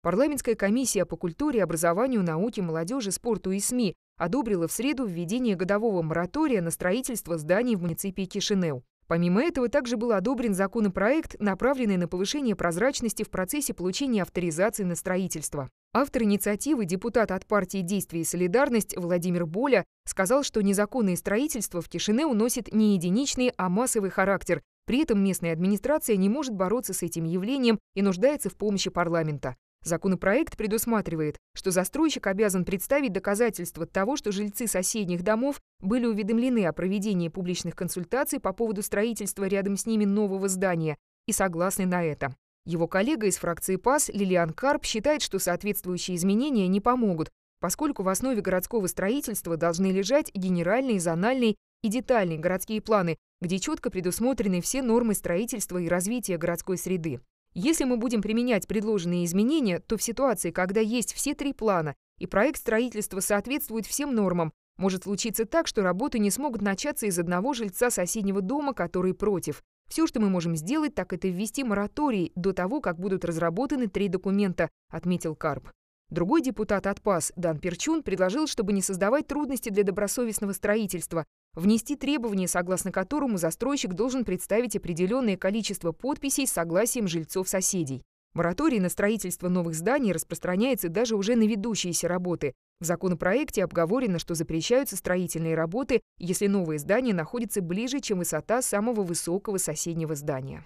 Парламентская комиссия по культуре, образованию, науке, молодежи, спорту и СМИ одобрила в среду введение годового моратория на строительство зданий в муниципии Кишинеу. Помимо этого, также был одобрен законопроект, направленный на повышение прозрачности в процессе получения авторизации на строительство. Автор инициативы, депутат от партии «Действие и солидарность» Владимир Боля сказал, что незаконное строительство в тишине уносит не единичный, а массовый характер. При этом местная администрация не может бороться с этим явлением и нуждается в помощи парламента. Законопроект предусматривает, что застройщик обязан представить доказательства того, что жильцы соседних домов были уведомлены о проведении публичных консультаций по поводу строительства рядом с ними нового здания и согласны на это. Его коллега из фракции ПАС Лилиан Карп считает, что соответствующие изменения не помогут, поскольку в основе городского строительства должны лежать генеральные, зональные и детальные городские планы, где четко предусмотрены все нормы строительства и развития городской среды. Если мы будем применять предложенные изменения, то в ситуации, когда есть все три плана и проект строительства соответствует всем нормам, может случиться так, что работы не смогут начаться из одного жильца соседнего дома, который против. Все, что мы можем сделать, так это ввести мораторий до того, как будут разработаны три документа, отметил Карп. Другой депутат от ПАС, Дан Перчун, предложил, чтобы не создавать трудности для добросовестного строительства, внести требование, согласно которому застройщик должен представить определенное количество подписей с согласием жильцов-соседей. Мораторий на строительство новых зданий распространяется даже уже на ведущиеся работы. В законопроекте обговорено, что запрещаются строительные работы, если новое здание находится ближе, чем высота самого высокого соседнего здания.